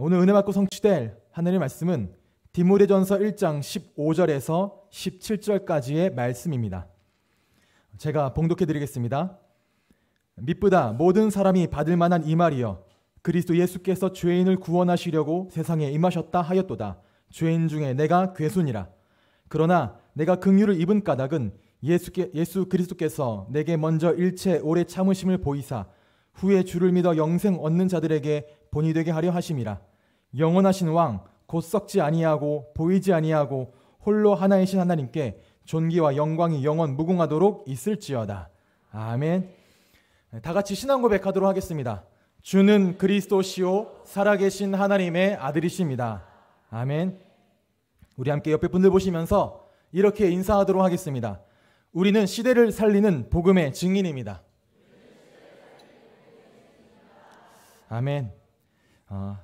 오늘 은혜 받고 성취될 하늘의 말씀은 디모데전서 1장 15절에서 17절까지의 말씀입니다. 제가 봉독해 드리겠습니다. 미쁘다 모든 사람이 받을 만한 이 말이여 그리스도 예수께서 죄인을 구원하시려고 세상에 임하셨다 하였도다. 죄인 중에 내가 괴순이라. 그러나 내가 긍휼을 입은 까닭은 예수께, 예수 그리스도께서 내게 먼저 일체 오래 참으심을 보이사 후에 주를 믿어 영생 얻는 자들에게 본이 되게 하려 하심이라. 영원하신 왕, 곧 썩지 아니하고 보이지 아니하고 홀로 하나이신 하나님께 존귀와 영광이 영원 무궁하도록 있을지어다. 아멘. 네, 다 같이 신앙 고백하도록 하겠습니다. 주는 그리스도시오 살아계신 하나님의 아들이십니다. 아멘. 우리 함께 옆에 분들 보시면서 이렇게 인사하도록 하겠습니다. 우리는 시대를 살리는 복음의 증인입니다. 아멘. 어,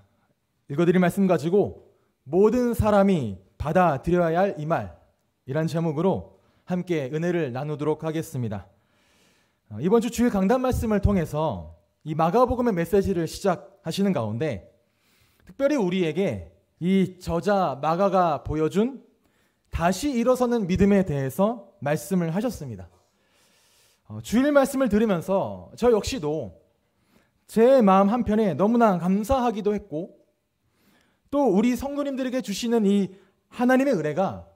읽어드릴 말씀 가지고 모든 사람이 받아들여야 할 이 말이란 제목으로 함께 은혜를 나누도록 하겠습니다. 어, 이번 주 주일 강단 말씀을 통해서 이 마가복음의 메시지를 시작하시는 가운데 특별히 우리에게 이 저자 마가가 보여준 다시 일어서는 믿음에 대해서 말씀을 하셨습니다. 어, 주일 말씀을 들으면서 저 역시도 제 마음 한편에 너무나 감사하기도 했고 또 우리 성도님들에게 주시는 이 하나님의 은혜가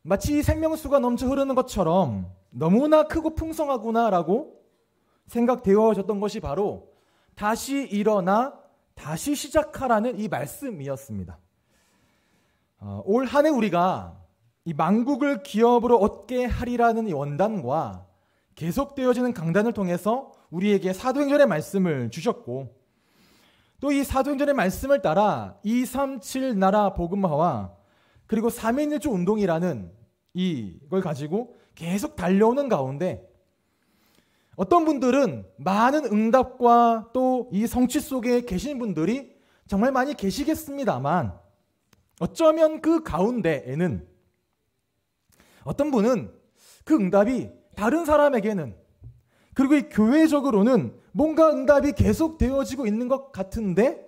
마치 생명수가 넘쳐 흐르는 것처럼 너무나 크고 풍성하구나라고 생각되어졌던 것이 바로 다시 일어나 다시 시작하라는 이 말씀이었습니다. 어, 올 한해 우리가 이 망국을 기업으로 얻게 하리라는 이 원단과 계속되어지는 강단을 통해서 우리에게 사도행전의 말씀을 주셨고 또이 사도행전의 말씀을 따라 237 나라 복음화와 그리고 3.1주 인 운동이라는 이걸 가지고 계속 달려오는 가운데 어떤 분들은 많은 응답과 또 이 성취 속에 계신 분들이 정말 많이 계시겠습니다만 어쩌면 그 가운데에는 어떤 분은 그 응답이 다른 사람에게는 그리고 이 교회적으로는 뭔가 응답이 계속 되어지고 있는 것 같은데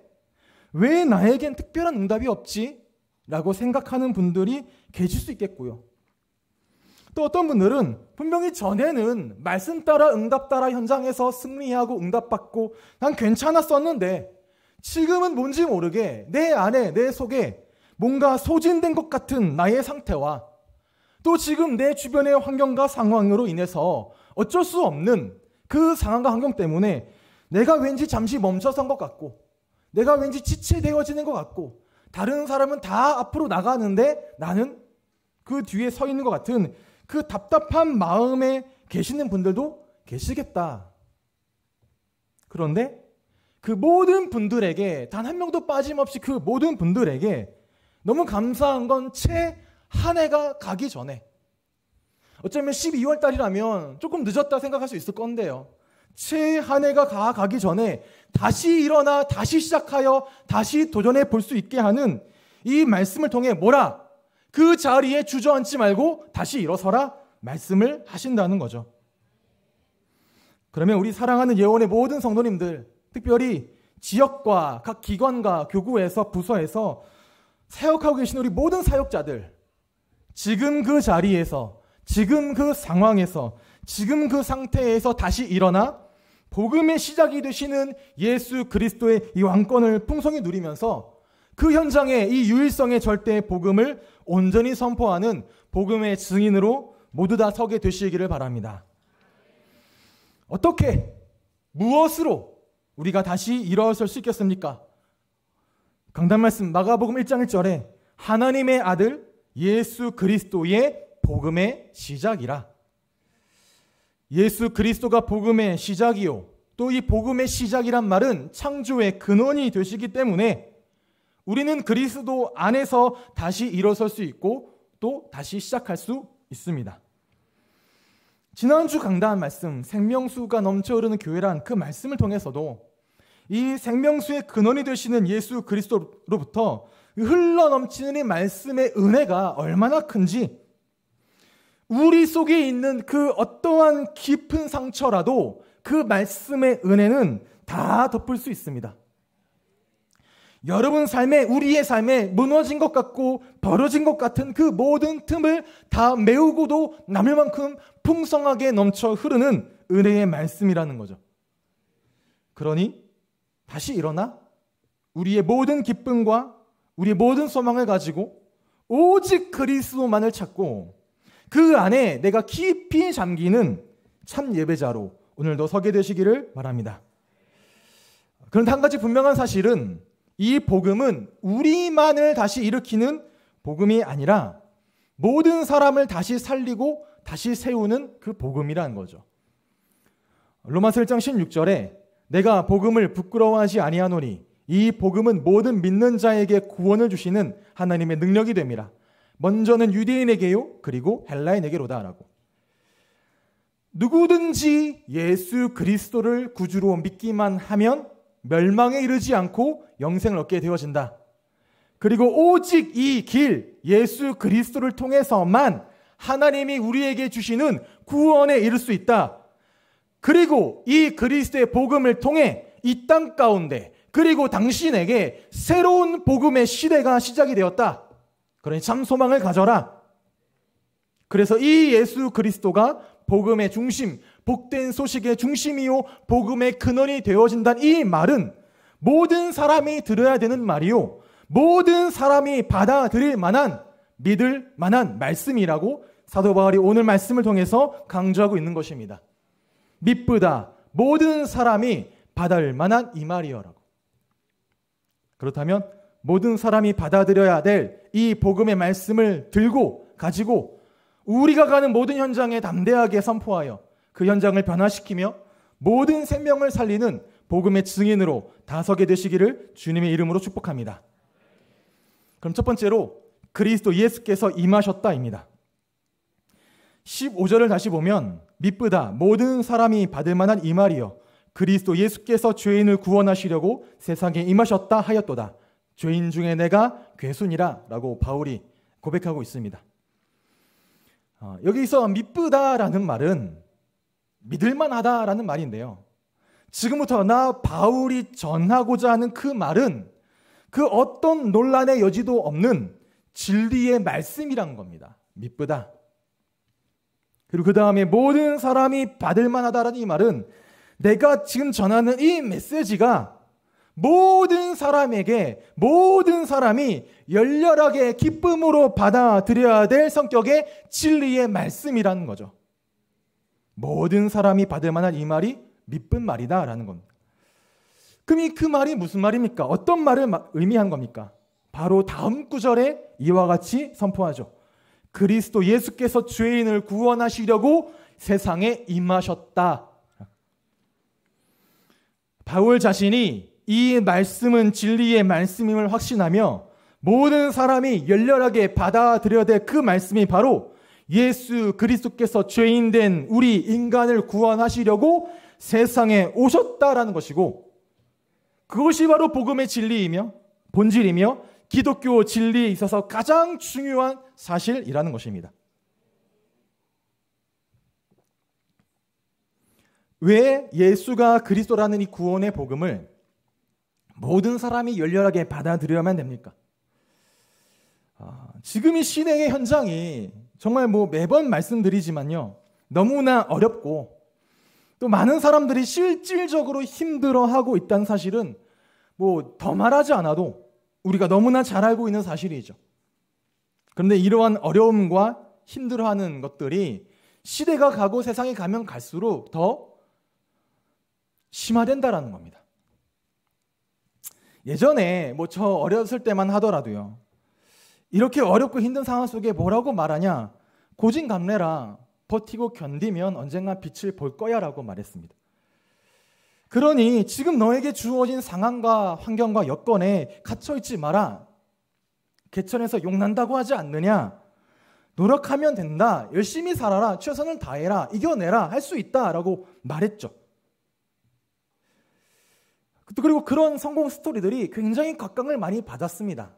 왜 나에겐 특별한 응답이 없지? 라고 생각하는 분들이 계실 수 있겠고요. 또 어떤 분들은 분명히 전에는 말씀 따라 응답 따라 현장에서 승리하고 응답받고 난 괜찮았었는데 지금은 뭔지 모르게 내 안에 내 속에 뭔가 소진된 것 같은 나의 상태와 또 지금 내 주변의 환경과 상황으로 인해서 어쩔 수 없는 그 상황과 환경 때문에 내가 왠지 잠시 멈춰선 것 같고 내가 왠지 지체되어지는 것 같고 다른 사람은 다 앞으로 나가는데 나는 그 뒤에 서 있는 것 같은 그 답답한 마음에 계시는 분들도 계시겠다. 그런데 그 모든 분들에게 단 한 명도 빠짐없이 그 모든 분들에게 너무 감사한 건 채 한 해가 가기 전에 어쩌면 12월 달이라면 조금 늦었다 생각할 수 있을 건데요. 최한 해가 가기 전에 다시 일어나 다시 시작하여 다시 도전해 볼 수 있게 하는 이 말씀을 통해 뭐라 그 자리에 주저앉지 말고 다시 일어서라 말씀을 하신다는 거죠. 그러면 우리 사랑하는 예원의 모든 성도님들, 특별히 지역과 각 기관과 교구에서 부서에서 사역하고 계신 우리 모든 사역자들, 지금 그 자리에서 지금 그 상황에서 지금 그 상태에서 다시 일어나 복음의 시작이 되시는 예수 그리스도의 이 왕권을 풍성히 누리면서 그 현장에 이 유일성의 절대의 복음을 온전히 선포하는 복음의 증인으로 모두 다 서게 되시기를 바랍니다. 어떻게 무엇으로 우리가 다시 일어설 수 있겠습니까? 강단 말씀 마가복음 1장 1절에 하나님의 아들 예수 그리스도의 복음의 시작이라. 예수 그리스도가 복음의 시작이요. 또 이 복음의 시작이란 말은 창조의 근원이 되시기 때문에 우리는 그리스도 안에서 다시 일어설 수 있고 또 다시 시작할 수 있습니다. 지난주 강다 말씀, 생명수가 넘쳐 흐르는 교회란 그 말씀을 통해서도 이 생명수의 근원이 되시는 예수 그리스도로부터 흘러 넘치는 이 말씀의 은혜가 얼마나 큰지 우리 속에 있는 그 어떠한 깊은 상처라도 그 말씀의 은혜는 다 덮을 수 있습니다. 여러분 삶에 우리의 삶에 무너진 것 같고 벌어진 것 같은 그 모든 틈을 다 메우고도 남을 만큼 풍성하게 넘쳐 흐르는 은혜의 말씀이라는 거죠. 그러니 다시 일어나 우리의 모든 기쁨과 우리의 모든 소망을 가지고 오직 그리스도만을 찾고 그 안에 내가 깊이 잠기는 참 예배자로 오늘도 서게 되시기를 바랍니다. 그런데 한 가지 분명한 사실은 이 복음은 우리만을 다시 일으키는 복음이 아니라 모든 사람을 다시 살리고 다시 세우는 그 복음이라는 거죠. 로마서 1장 16절에 내가 복음을 부끄러워하지 아니하노니 이 복음은 모든 믿는 자에게 구원을 주시는 하나님의 능력이 됩니다. 먼저는 유대인에게요, 그리고 헬라인에게로다라고. 누구든지 예수 그리스도를 구주로 믿기만 하면 멸망에 이르지 않고 영생을 얻게 되어진다. 그리고 오직 이 길, 예수 그리스도를 통해서만 하나님이 우리에게 주시는 구원에 이를 수 있다. 그리고 이 그리스도의 복음을 통해 이 땅 가운데 그리고 당신에게 새로운 복음의 시대가 시작이 되었다. 그러니 참 소망을 가져라. 그래서 이 예수 그리스도가 복음의 중심, 복된 소식의 중심이요, 복음의 근원이 되어진다는 이 말은 모든 사람이 들어야 되는 말이요, 모든 사람이 받아들일 만한, 믿을 만한 말씀이라고 사도 바울이 오늘 말씀을 통해서 강조하고 있는 것입니다. 미쁘다. 모든 사람이 받아들일 만한 이 말이여라고. 그렇다면 모든 사람이 받아들여야 될이 복음의 말씀을 들고 가지고 우리가 가는 모든 현장에 담대하게 선포하여 그 현장을 변화시키며 모든 생명을 살리는 복음의 증인으로 다서게 되시기를 주님의 이름으로 축복합니다. 그럼 첫 번째로 그리스도 예수께서 임하셨다입니다. 15절을 다시 보면 미쁘다 모든 사람이 받을 만한 이 말이여 그리스도 예수께서 죄인을 구원하시려고 세상에 임하셨다 하였도다. 죄인 중에 내가 괴순이라라고 바울이 고백하고 있습니다. 어, 여기서 미쁘다라는 말은 믿을만하다라는 말인데요. 지금부터 나 바울이 전하고자 하는 그 말은 그 어떤 논란의 여지도 없는 진리의 말씀이란 겁니다. 미쁘다. 그리고 그 다음에 모든 사람이 받을 만하다라는 이 말은 내가 지금 전하는 이 메시지가 모든 사람에게 모든 사람이 열렬하게 기쁨으로 받아들여야 될 성격의 진리의 말씀이라는 거죠. 모든 사람이 받을 만한 이 말이 믿쁜 말이다라는 겁니다. 그럼 이 그 말이 무슨 말입니까? 어떤 말을 의미한 겁니까? 바로 다음 구절에 이와 같이 선포하죠. 그리스도 예수께서 죄인을 구원하시려고 세상에 임하셨다. 바울 자신이 이 말씀은 진리의 말씀임을 확신하며 모든 사람이 열렬하게 받아들여야 될 그 말씀이 바로 예수 그리스도께서 죄인된 우리 인간을 구원하시려고 세상에 오셨다라는 것이고 그것이 바로 복음의 진리이며 본질이며 기독교 진리에 있어서 가장 중요한 사실이라는 것입니다. 왜 예수가 그리스도라는 이 구원의 복음을 모든 사람이 열렬하게 받아들여야만 됩니까? 아, 지금 이 신행의 현장이 정말 뭐 매번 말씀드리지만요. 너무나 어렵고 또 많은 사람들이 실질적으로 힘들어하고 있다는 사실은 뭐 더 말하지 않아도 우리가 너무나 잘 알고 있는 사실이죠. 그런데 이러한 어려움과 힘들어하는 것들이 시대가 가고 세상이 가면 갈수록 더 심화된다라는 겁니다. 예전에 뭐 저 어렸을 때만 하더라도요. 이렇게 어렵고 힘든 상황 속에 뭐라고 말하냐? 고진감래라. 버티고 견디면 언젠가 빛을 볼 거야라고 말했습니다. 그러니 지금 너에게 주어진 상황과 환경과 여건에 갇혀 있지 마라. 개천에서 용난다고 하지 않느냐? 노력하면 된다. 열심히 살아라. 최선을 다해라. 이겨내라. 할 수 있다라고 말했죠. 또 그리고 그런 성공 스토리들이 굉장히 각광을 많이 받았습니다.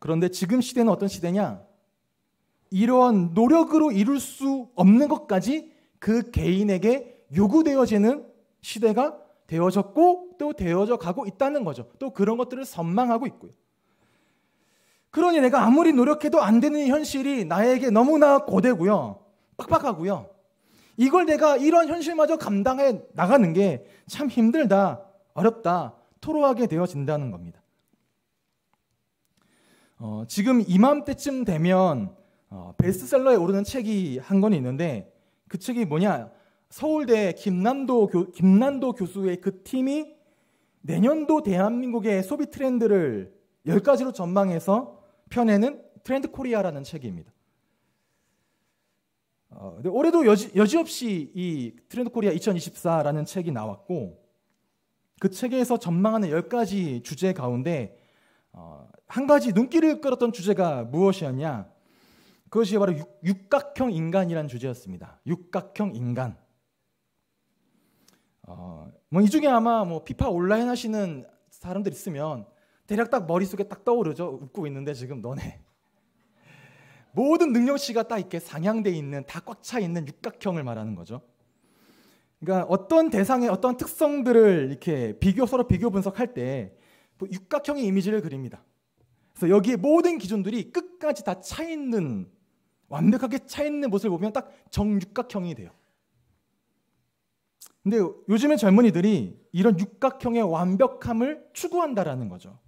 그런데 지금 시대는 어떤 시대냐? 이러한 노력으로 이룰 수 없는 것까지 그 개인에게 요구되어지는 시대가 되어졌고 또 되어져 가고 있다는 거죠. 또 그런 것들을 선망하고 있고요. 그러니 내가 아무리 노력해도 안 되는 현실이 나에게 너무나 고되고요. 빡빡하고요. 이걸 내가 이런 현실마저 감당해 나가는 게참 힘들다, 어렵다, 토로하게 되어진다는 겁니다. 어, 지금 이맘때쯤 되면 어, 베스트셀러에 오르는 책이 한 권 있는데 그 책이 뭐냐? 서울대 김남도, 교, 김남도 교수의 그 팀이 내년도 대한민국의 소비 트렌드를 10가지로 전망해서 펴내는 트렌드 코리아라는 책입니다. 어, 근데 올해도 여지, 여지없이 이 트렌드 코리아 2024라는 책이 나왔고 그 책에서 전망하는 10가지 주제 가운데 어, 한 가지 눈길을 끌었던 주제가 무엇이었냐? 그것이 바로 육, 각형 인간이라는 주제였습니다. 육각형 인간. 어, 뭐이 중에 아마 뭐 피파 온라인 하시는 사람들 있으면 대략 딱 머릿속에 딱 떠오르죠. 웃고 있는데 지금 너네 모든 능력치가 딱 이렇게 상향돼 있는 다 꽉 차 있는 육각형을 말하는 거죠. 그러니까 어떤 대상의 어떤 특성들을 이렇게 비교 서로 비교 분석할 때 그 육각형의 이미지를 그립니다. 그래서 여기에 모든 기준들이 끝까지 다 차 있는 완벽하게 차 있는 모습을 보면 딱 정육각형이 돼요. 근데 요즘에 젊은이들이 이런 육각형의 완벽함을 추구한다라는 거죠.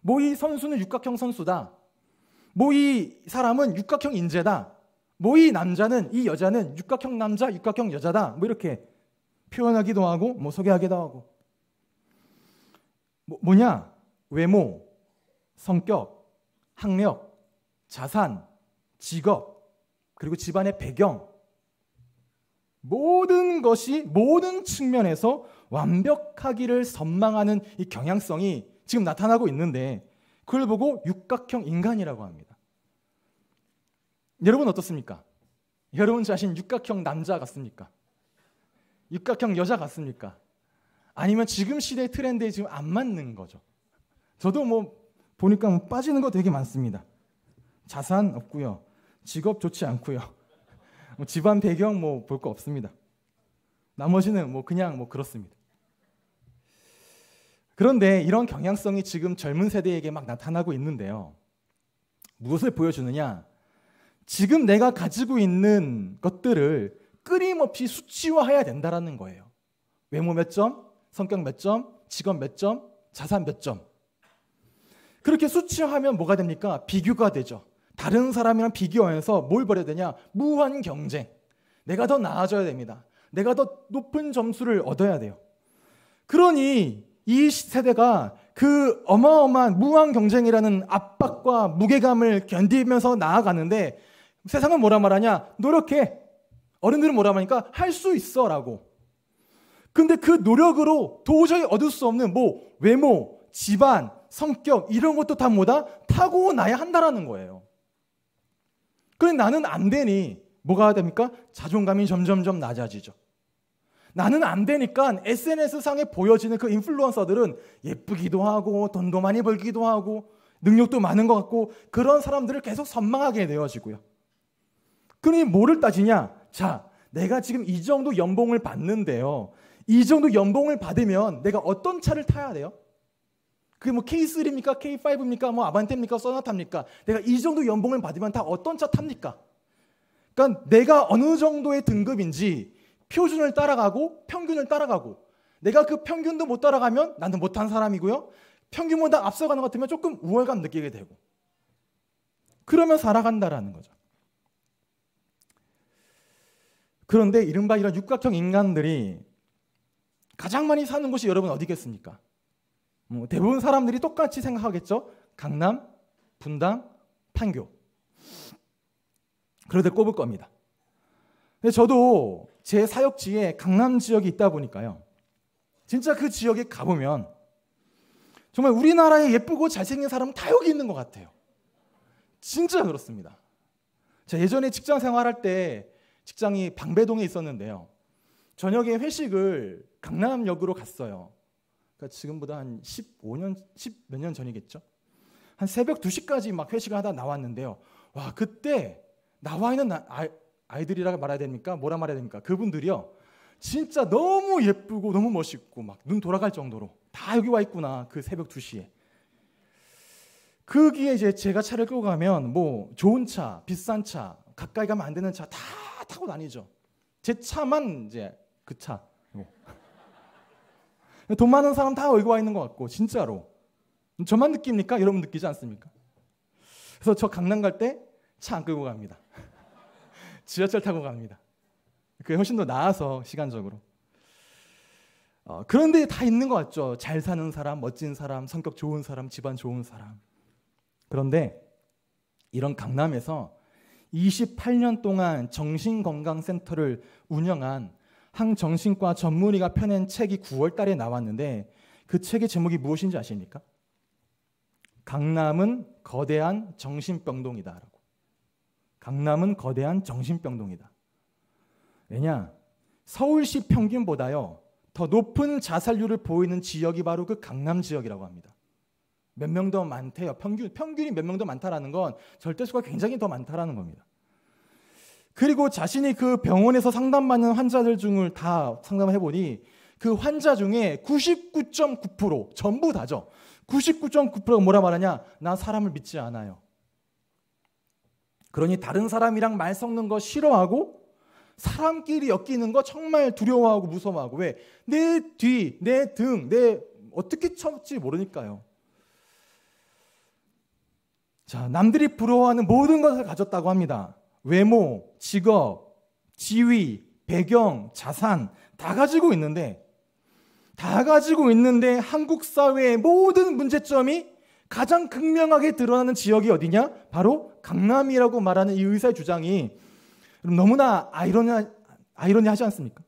뭐 이 선수는 육각형 선수다. 뭐이 사람은 육각형 인재다. 뭐 이 남자는 이 여자는 육각형 남자, 육각형 여자다. 뭐 이렇게 표현하기도 하고 뭐 소개하기도 하고. 뭐, 뭐냐? 외모, 성격, 학력, 자산, 직업, 그리고 집안의 배경. 모든 것이 모든 측면에서 완벽하기를 선망하는 이 경향성이 지금 나타나고 있는데 그걸 보고 육각형 인간이라고 합니다. 여러분 어떻습니까? 여러분 자신 육각형 남자 같습니까? 육각형 여자 같습니까? 아니면 지금 시대 트렌드에 지금 안 맞는 거죠. 저도 뭐 보니까 뭐 빠지는 거 되게 많습니다. 자산 없고요. 직업 좋지 않고요. 뭐 집안 배경 뭐 볼 거 없습니다. 나머지는 뭐 그냥 뭐 그렇습니다. 그런데 이런 경향성이 지금 젊은 세대에게 막 나타나고 있는데요. 무엇을 보여주느냐? 지금 내가 가지고 있는 것들을 끊임없이 수치화해야 된다라는 거예요. 외모 몇 점, 성격 몇 점, 직업 몇 점, 자산 몇 점. 그렇게 수치화하면 뭐가 됩니까? 비교가 되죠. 다른 사람이랑 비교해서 뭘 벌여야 되냐? 무한 경쟁. 내가 더 나아져야 됩니다. 내가 더 높은 점수를 얻어야 돼요. 그러니 이 세대가 그 어마어마한 무한 경쟁이라는 압박과 무게감을 견디면서 나아가는데 세상은 뭐라 말하냐? 노력해. 어른들은 뭐라 말하니까 할 수 있어 라고. 근데 그 노력으로 도저히 얻을 수 없는 뭐 외모, 집안, 성격 이런 것도 다 뭐다 타고나야 한다라는 거예요. 그래 나는 안 되니 뭐가 됩니까? 자존감이 점점점 낮아지죠. 나는 안 되니까 SNS 상에 보여지는 그 인플루언서들은 예쁘기도 하고 돈도 많이 벌기도 하고 능력도 많은 것 같고 그런 사람들을 계속 선망하게 되어지고요. 그러니 뭐를 따지냐? 자, 내가 지금 이 정도 연봉을 받는데요. 이 정도 연봉을 받으면 내가 어떤 차를 타야 돼요? 그게 뭐 K3입니까? K5입니까? 뭐 아반떼입니까? 써나타입니까? 내가 이 정도 연봉을 받으면 다 어떤 차 탑니까? 그러니까 내가 어느 정도의 등급인지 표준을 따라가고 평균을 따라가고 내가 그 평균도 못 따라가면 나는 못한 사람이고요. 평균보다 앞서가는 것 같으면 조금 우월감 느끼게 되고 그러면 살아간다라는 거죠. 그런데 이른바 이런 육각형 인간들이 가장 많이 사는 곳이 여러분 어디겠습니까? 뭐 대부분 사람들이 똑같이 생각하겠죠. 강남, 분당, 판교. 그러다 꼽을 겁니다. 근데 저도 제 사역지에 강남 지역이 있다 보니까요. 진짜 그 지역에 가보면 정말 우리나라에 예쁘고 잘생긴 사람은 다 여기 있는 것 같아요. 진짜 그렇습니다. 제가 예전에 직장 생활할 때 직장이 방배동에 있었는데요. 저녁에 회식을 강남역으로 갔어요. 그러니까 지금보다 한 15년, 10 몇 년 전이겠죠? 한 새벽 2시까지 막 회식을 하다 나왔는데요. 와, 그때 나와 있는 아, 아이, 아이들이라고 말해야 됩니까? 뭐라 말해야 됩니까? 그분들이요. 진짜 너무 예쁘고 너무 멋있고 막 눈 돌아갈 정도로 다 여기 와 있구나. 그 새벽 2시에. 거기에 그 이제 제가 차를 끌고 가면 뭐 좋은 차, 비싼 차, 가까이 가면 안 되는 차다 타고 다니죠. 제 차만 이제 그 차. 예. 돈 많은 사람 다 여기 와 있는 것 같고 진짜로. 저만 느낍니까? 여러분 느끼지 않습니까? 그래서 저 강남 갈 때 차 안 끌고 갑니다. 지하철 타고 갑니다. 그게 훨씬 더 나아서 시간적으로. 어, 그런데 다 있는 것 같죠. 잘 사는 사람, 멋진 사람, 성격 좋은 사람, 집안 좋은 사람. 그런데 이런 강남에서 28년 동안 정신건강센터를 운영한 항정신과 전문의가 펴낸 책이 9월 달에 나왔는데 그 책의 제목이 무엇인지 아십니까? 강남은 거대한 정신병동이다라고. 강남은 거대한 정신병동이다. 왜냐? 서울시 평균보다요. 더 높은 자살률을 보이는 지역이 바로 그 강남 지역이라고 합니다. 몇명더 많대요. 평균 평균이 몇 명 더 많다라는 건 절대수가 굉장히 더 많다라는 겁니다. 그리고 자신이 그 병원에서 상담받는 환자들 중을 다 상담을 해보니 그 환자 중에 99.9% 전부 다죠. 99.9%가 뭐라 말하냐? 나 사람을 믿지 않아요. 그러니 다른 사람이랑 말 섞는 거 싫어하고 사람끼리 엮이는 거 정말 두려워하고 무서워하고 왜? 내 뒤, 내 등, 내 어떻게 쳤지 모르니까요. 자, 남들이 부러워하는 모든 것을 가졌다고 합니다. 외모, 직업, 지위, 배경, 자산 다 가지고 있는데 다 가지고 있는데 한국 사회의 모든 문제점이 가장 극명하게 드러나는 지역이 어디냐? 바로 강남이라고 말하는 이 의사의 주장이 너무나 아이러니, 아이러니하지 않습니까?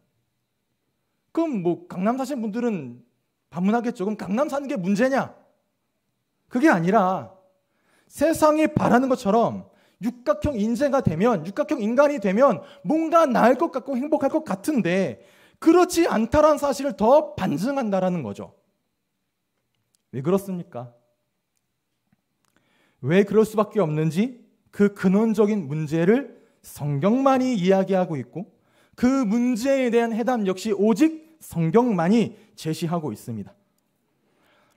그럼 뭐 강남 사신 분들은 반문하겠죠. 그럼 강남 사는 게 문제냐? 그게 아니라 세상이 바라는 것처럼 육각형 인재가 되면 육각형 인간이 되면 뭔가 나을 것 같고 행복할 것 같은데 그렇지 않다라는 사실을 더 반증한다라는 거죠. 왜 그렇습니까? 왜 그럴 수밖에 없는지 그 근원적인 문제를 성경만이 이야기하고 있고 그 문제에 대한 해답 역시 오직 성경만이 제시하고 있습니다.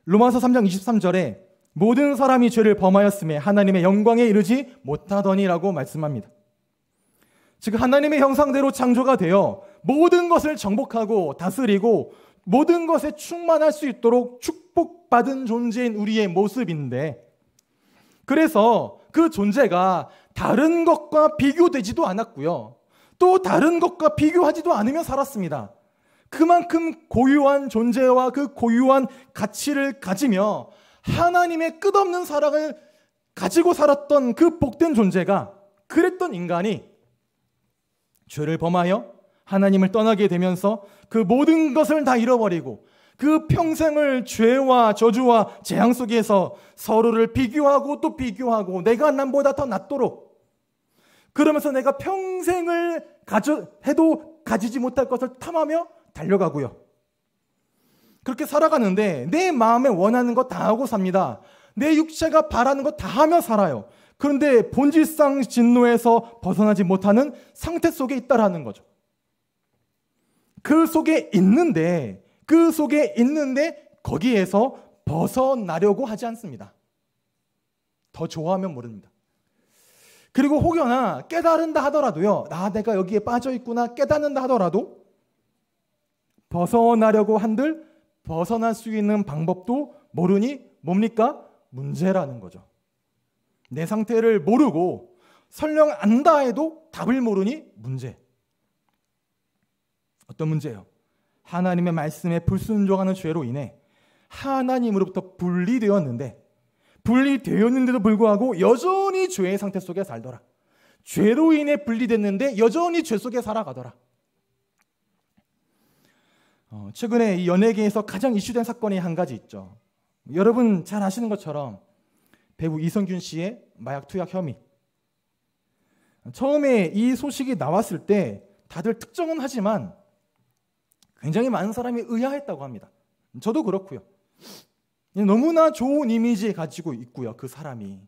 로마서 3장 23절에 모든 사람이 죄를 범하였음에 하나님의 영광에 이르지 못하더니라고 말씀합니다. 즉 하나님의 형상대로 창조가 되어 모든 것을 정복하고 다스리고 모든 것에 충만할 수 있도록 축복받은 존재인 우리의 모습인데 그래서 그 존재가 다른 것과 비교되지도 않았고요. 또 다른 것과 비교하지도 않으며 살았습니다. 그만큼 고유한 존재와 그 고유한 가치를 가지며 하나님의 끝없는 사랑을 가지고 살았던 그 복된 존재가 그랬던 인간이 죄를 범하여 하나님을 떠나게 되면서 그 모든 것을 다 잃어버리고 그 평생을 죄와 저주와 재앙 속에서 서로를 비교하고 또 비교하고 내가 남보다 더 낫도록 그러면서 내가 평생을 가져 해도 가지지 못할 것을 탐하며 달려가고요. 그렇게 살아가는데 내 마음에 원하는 것 다 하고 삽니다. 내 육체가 바라는 것 다 하며 살아요. 그런데 본질상 진노에서 벗어나지 못하는 상태 속에 있다라는 거죠. 그 속에 있는데 그 속에 있는데 거기에서 벗어나려고 하지 않습니다. 더 좋아하면 모릅니다. 그리고 혹여나 깨달은다 하더라도요. 나 아, 내가 여기에 빠져 있구나 깨닫는다 하더라도 벗어나려고 한들 벗어날 수 있는 방법도 모르니 뭡니까? 문제라는 거죠. 내 상태를 모르고 설령 안다 해도 답을 모르니 문제. 어떤 문제예요? 하나님의 말씀에 불순종하는 죄로 인해 하나님으로부터 분리되었는데 분리되었는데도 불구하고 여전히 죄의 상태 속에 살더라. 죄로 인해 분리됐는데 여전히 죄 속에 살아가더라. 어, 최근에 이 연예계에서 가장 이슈된 사건이 한 가지 있죠. 여러분 잘 아시는 것처럼 배우 이성균 씨의 마약 투약 혐의. 처음에 이 소식이 나왔을 때 다들 특정은 하지만 굉장히 많은 사람이 의아했다고 합니다. 저도 그렇고요. 너무나 좋은 이미지 가지고 있고요. 그 사람이.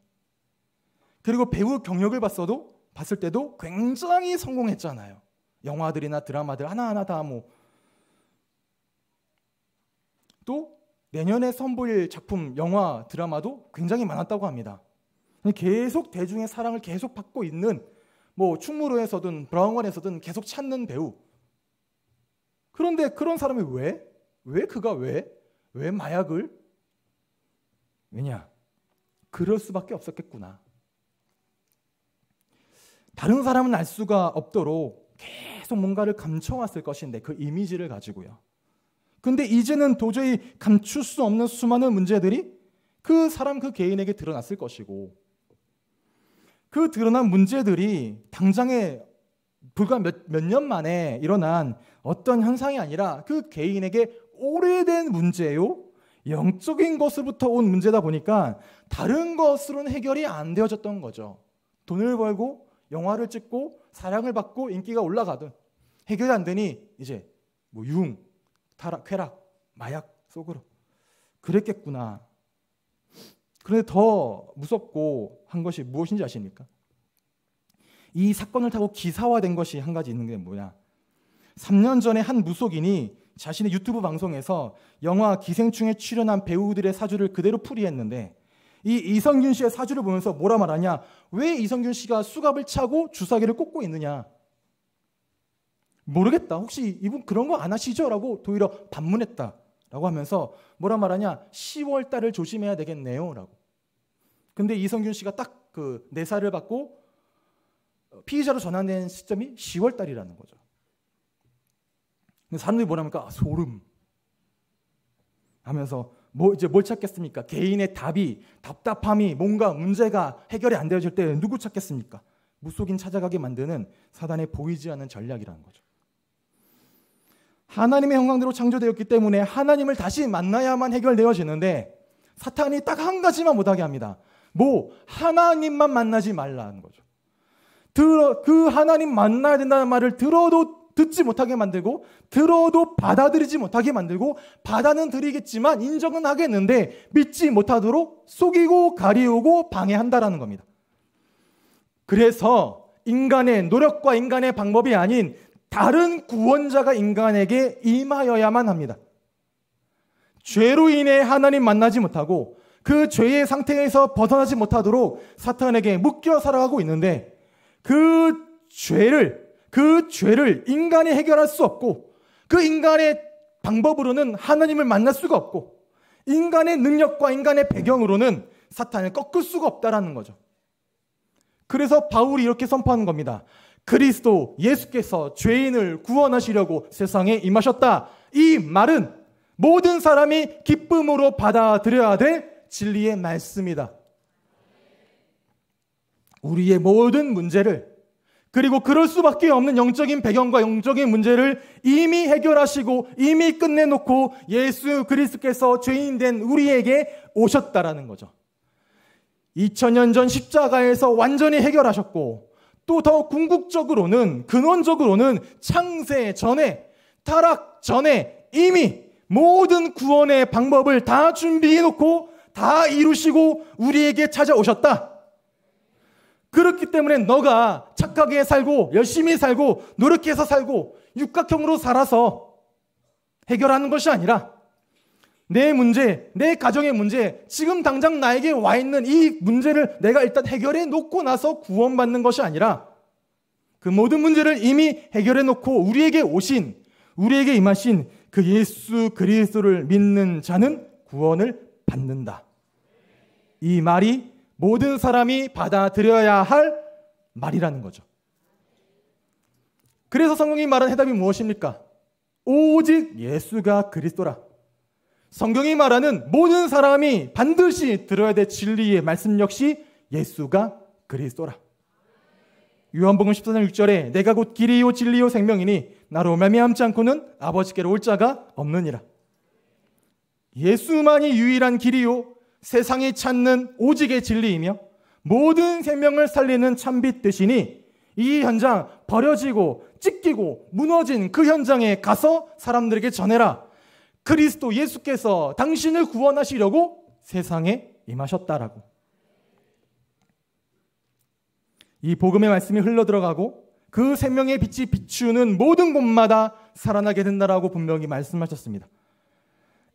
그리고 배우 경력을 봤어도 봤을 때도 굉장히 성공했잖아요. 영화들이나 드라마들 하나하나 다뭐 또 내년에 선보일 작품, 영화, 드라마도 굉장히 많았다고 합니다. 계속 대중의 사랑을 계속 받고 있는 뭐 충무로에서든 브라운관에서든 계속 찾는 배우. 그런데 그런 사람이 왜? 왜 그가 왜? 왜 마약을? 왜냐? 그럴 수밖에 없었겠구나. 다른 사람은 알 수가 없도록 계속 뭔가를 감춰왔을 것인데 그 이미지를 가지고요. 근데 이제는 도저히 감출 수 없는 수많은 문제들이 그 사람 그 개인에게 드러났을 것이고 그 드러난 문제들이 당장에 불과 몇 년 만에 일어난 어떤 현상이 아니라 그 개인에게 오래된 문제요. 영적인 것으로부터 온 문제다 보니까 다른 것으로는 해결이 안 되어졌던 거죠. 돈을 벌고 영화를 찍고 사랑을 받고 인기가 올라가든 해결이 안 되니 이제 뭐 융, 타락, 쾌락, 마약 속으로. 그랬겠구나. 그런데 더 무섭고 한 것이 무엇인지 아십니까? 이 사건을 타고 기사화된 것이 한 가지 있는 게 뭐냐? 3년 전에 한 무속인이 자신의 유튜브 방송에서 영화 기생충에 출연한 배우들의 사주를 그대로 풀이했는데 이 이성균 씨의 사주를 보면서 뭐라 말하냐? 왜 이성균 씨가 수갑을 차고 주사기를 꽂고 있느냐? 모르겠다. 혹시 이분 그런 거 안 하시죠? 라고 도의로 반문했다. 라고 하면서 뭐라 말하냐? 10월 달을 조심해야 되겠네요. 라고. 근데 이성균 씨가 딱 그 내사를 받고 피의자로 전환된 시점이 10월 달이라는 거죠. 근데 사람들이 뭐랍니까? 아, 소름. 하면서 뭐 이제 뭘 찾겠습니까? 개인의 답이 답답함이 뭔가 문제가 해결이 안 되어질 때 누구 찾겠습니까? 무속인 찾아가게 만드는 사단의 보이지 않는 전략이라는 거죠. 하나님의 형상대로 창조되었기 때문에 하나님을 다시 만나야만 해결되어지는데 사탄이 딱 한 가지만 못하게 합니다. 뭐 하나님만 만나지 말라는 거죠. 들어, 그 하나님 만나야 된다는 말을 들어도 듣지 못하게 만들고 들어도 받아들이지 못하게 만들고 받아는 드리겠지만 인정은 하겠는데 믿지 못하도록 속이고 가리우고 방해한다라는 겁니다. 그래서 인간의 노력과 인간의 방법이 아닌 다른 구원자가 인간에게 임하여야만 합니다. 죄로 인해 하나님 만나지 못하고 그 죄의 상태에서 벗어나지 못하도록 사탄에게 묶여 살아가고 있는데 그 죄를 그 죄를 인간이 해결할 수 없고 그 인간의 방법으로는 하나님을 만날 수가 없고 인간의 능력과 인간의 배경으로는 사탄을 꺾을 수가 없다라는 거죠. 그래서 바울이 이렇게 선포하는 겁니다. 그리스도 예수께서 죄인을 구원하시려고 세상에 임하셨다. 이 말은 모든 사람이 기쁨으로 받아들여야 될 진리의 말씀이다. 우리의 모든 문제를 그리고 그럴 수밖에 없는 영적인 배경과 영적인 문제를 이미 해결하시고 이미 끝내놓고 예수 그리스께서 죄인 된 우리에게 오셨다라는 거죠. 2000년 전 십자가에서 완전히 해결하셨고 또더 궁극적으로는 근원적으로는 창세 전에 타락 전에 이미 모든 구원의 방법을 다 준비해 놓고 다 이루시고 우리에게 찾아오셨다. 그렇기 때문에 너가 착하게 살고 열심히 살고 노력해서 살고 육각형으로 살아서 해결하는 것이 아니라 내 문제, 내 가정의 문제, 지금 당장 나에게 와 있는 이 문제를 내가 일단 해결해 놓고 나서 구원받는 것이 아니라 그 모든 문제를 이미 해결해 놓고 우리에게 오신, 우리에게 임하신 그 예수 그리스도를 믿는 자는 구원을 받는다. 이 말이 모든 사람이 받아들여야 할 말이라는 거죠. 그래서 성경이 말한 해답이 무엇입니까? 오직 예수가 그리스도라. 성경이 말하는 모든 사람이 반드시 들어야 될 진리의 말씀 역시 예수가 그리스도라. 요한복음 14장 6절에 내가 곧 길이요 진리요 생명이니 나로 말미암지 않고는 아버지께로 올 자가 없느니라. 예수만이 유일한 길이요 세상이 찾는 오직의 진리이며 모든 생명을 살리는 참빛 되시니 이 현장 버려지고 찢기고 무너진 그 현장에 가서 사람들에게 전해라. 그리스도 예수께서 당신을 구원하시려고 세상에 임하셨다라고. 이 복음의 말씀이 흘러 들어가고 그 생명의 빛이 비추는 모든 곳마다 살아나게 된다라고 분명히 말씀하셨습니다.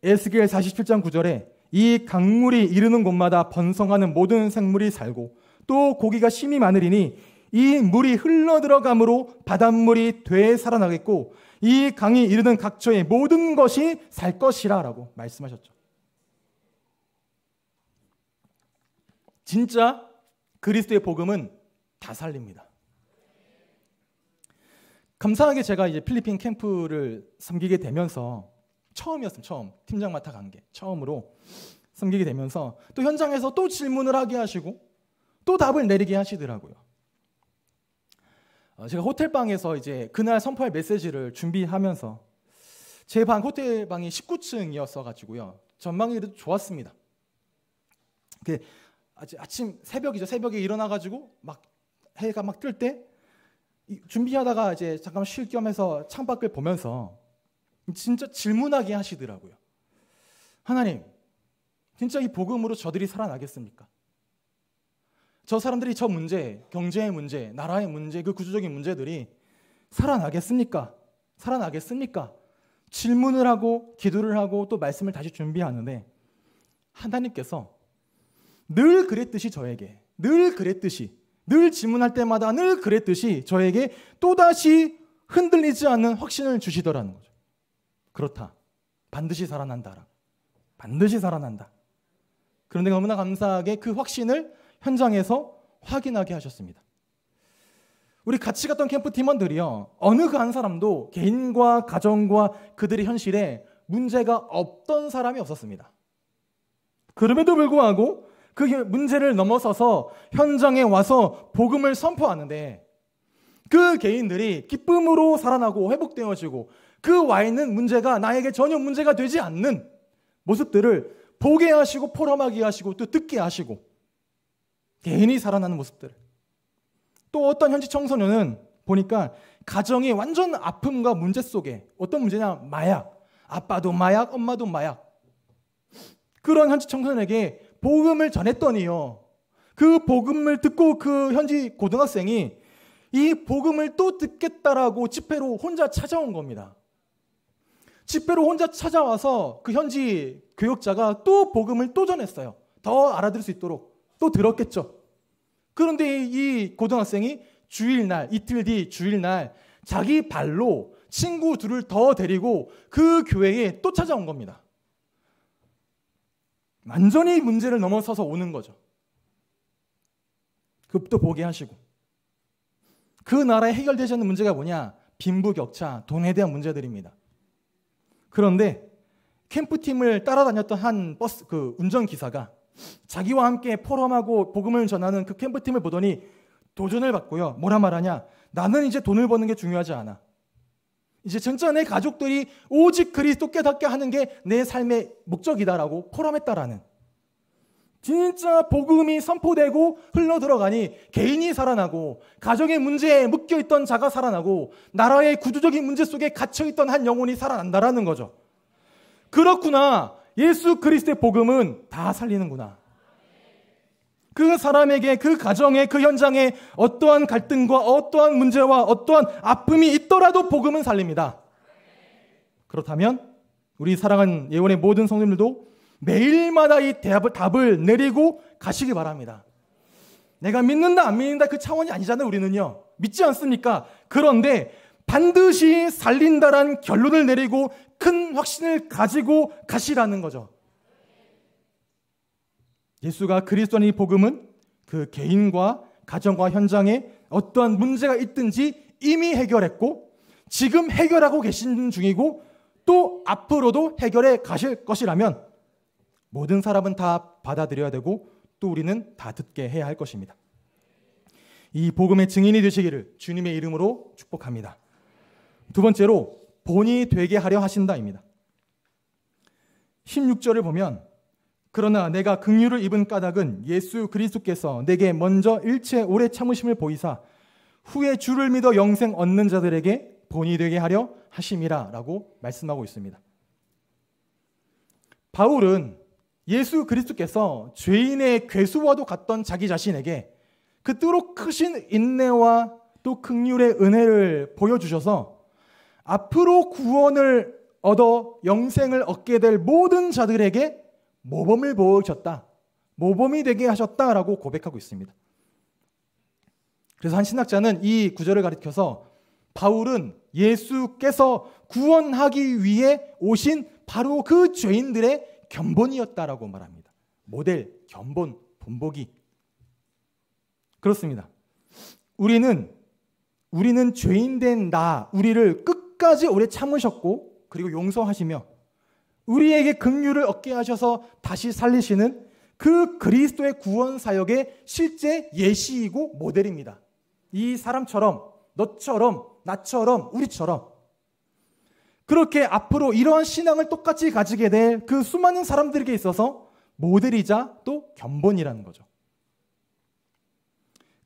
에스겔 47장 9절에 이 강물이 이르는 곳마다 번성하는 모든 생물이 살고 또 고기가 심히 많으리니 이 물이 흘러 들어감으로 바닷물이 되살아나겠고 이 강이 이르는 각처의 모든 것이 살 것이라라고 말씀하셨죠. 진짜 그리스도의 복음은 다 살립니다. 감사하게 제가 이제 필리핀 캠프를 섬기게 되면서 처음이었음 처음 팀장 맡아 간 게 처음으로 섬기게 되면서 또 현장에서 또 질문을 하게 하시고 또 답을 내리게 하시더라고요. 어, 제가 호텔방에서 이제 그날 선포할 메시지를 준비하면서 제 방 호텔방이 19층이었어 가지고요. 전망이 도 좋았습니다. 그 아침 새벽이죠. 새벽에 일어나 가지고 막 해가 막 뜰 때 준비하다가 이제 잠깐 쉴 겸해서 창밖을 보면서 진짜 질문하게 하시더라고요. 하나님, 진짜 이 복음으로 저들이 살아나겠습니까? 저 사람들이 저 문제, 경제의 문제, 나라의 문제, 그 구조적인 문제들이 살아나겠습니까? 살아나겠습니까? 질문을 하고 기도를 하고 또 말씀을 다시 준비하는데 하나님께서 늘 그랬듯이 저에게 늘 그랬듯이 늘 질문할 때마다 늘 그랬듯이 저에게 또다시 흔들리지 않는 확신을 주시더라는 거죠. 그렇다. 반드시 살아난다라. 반드시 살아난다. 그런데 너무나 감사하게 그 확신을 현장에서 확인하게 하셨습니다. 우리 같이 갔던 캠프 팀원들이요. 어느 그 한 사람도 개인과 가정과 그들의 현실에 문제가 없던 사람이 없었습니다. 그럼에도 불구하고 그 문제를 넘어서서 현장에 와서 복음을 선포하는데 그 개인들이 기쁨으로 살아나고 회복되어지고 그 와 있는 문제가 나에게 전혀 문제가 되지 않는 모습들을 보게 하시고 포럼하게 하시고 또 듣게 하시고 개인이 살아나는 모습들. 또 어떤 현지 청소년은 보니까 가정이 완전 아픔과 문제 속에 어떤 문제냐 마약. 아빠도 마약, 엄마도 마약. 그런 현지 청소년에게 복음을 전했더니요. 그 복음을 듣고 그 현지 고등학생이 이 복음을 또 듣겠다라고 집회로 혼자 찾아온 겁니다. 집회로 혼자 찾아와서 그 현지 교육자가또 복음을 또 전했어요. 더 알아들을 수 있도록. 또 들었겠죠. 그런데 이 고등학생이 주일날, 이틀 뒤 주일날 자기 발로 친구 둘을 더 데리고 그 교회에 또 찾아온 겁니다. 완전히 문제를 넘어서서 오는 거죠. 급도 보게 하시고. 그 나라에 해결되지 않는 문제가 뭐냐? 빈부격차, 돈에 대한 문제들입니다. 그런데 캠프팀을 따라다녔던 한 버스, 그 운전기사가 자기와 함께 포럼하고 복음을 전하는 그 캠프팀을 보더니 도전을 받고요. 뭐라 말하냐? 나는 이제 돈을 버는 게 중요하지 않아. 이제 진짜 내 가족들이 오직 그리스도께답게 하는 게 내 삶의 목적이다라고 포럼했다라는. 진짜 복음이 선포되고 흘러 들어가니 개인이 살아나고 가정의 문제에 묶여 있던 자가 살아나고 나라의 구조적인 문제 속에 갇혀 있던 한 영혼이 살아난다라는 거죠. 그렇구나. 예수 그리스도의 복음은 다 살리는구나. 그 사람에게, 그 가정에, 그 현장에 어떠한 갈등과 어떠한 문제와 어떠한 아픔이 있더라도 복음은 살립니다. 그렇다면 우리 사랑하는 예원의 모든 성도님들도 매일마다 이 대답을, 답을 내리고 가시기 바랍니다. 내가 믿는다, 안 믿는다 그 차원이 아니잖아요, 우리는요. 믿지 않습니까? 그런데 반드시 살린다란 결론을 내리고 큰 확신을 가지고 가시라는 거죠. 예수가 그리스도니 복음은 그 개인과 가정과 현장에 어떠한 문제가 있든지 이미 해결했고 지금 해결하고 계신 중이고 또 앞으로도 해결해 가실 것이라면 모든 사람은 다 받아들여야 되고 또 우리는 다 듣게 해야 할 것입니다. 이 복음의 증인이 되시기를 주님의 이름으로 축복합니다. 두 번째로 본이 되게 하려 하신다입니다. 16절을 보면 그러나 내가 긍휼을 입은 까닭은 예수 그리스도께서 내게 먼저 일체 오래 참으심을 보이사 후에 주를 믿어 영생 얻는 자들에게 본이 되게 하려 하심이라라고 말씀하고 있습니다. 바울은 예수 그리스도께서 죄인의 괴수와도 같던 자기 자신에게 그토록 크신 인내와 또 긍휼의 은혜를 보여주셔서 앞으로 구원을 얻어 영생을 얻게 될 모든 자들에게 모범을 보여줬다. 모범이 되게 하셨다라고 고백하고 있습니다. 그래서 한 신학자는 이 구절을 가리켜서 바울은 예수께서 구원하기 위해 오신 바로 그 죄인들의 견본이었다라고 말합니다. 모델, 견본, 본보기. 그렇습니다. 우리는 우리는 죄인 된 나, 우리를 끝 끝까지 오래 참으셨고 그리고 용서하시며 우리에게 긍휼을 얻게 하셔서 다시 살리시는 그 그리스도의 구원 사역의 실제 예시이고 모델입니다. 이 사람처럼 너처럼 나처럼 우리처럼 그렇게 앞으로 이러한 신앙을 똑같이 가지게 될 그 수많은 사람들에게 있어서 모델이자 또 견본이라는 거죠.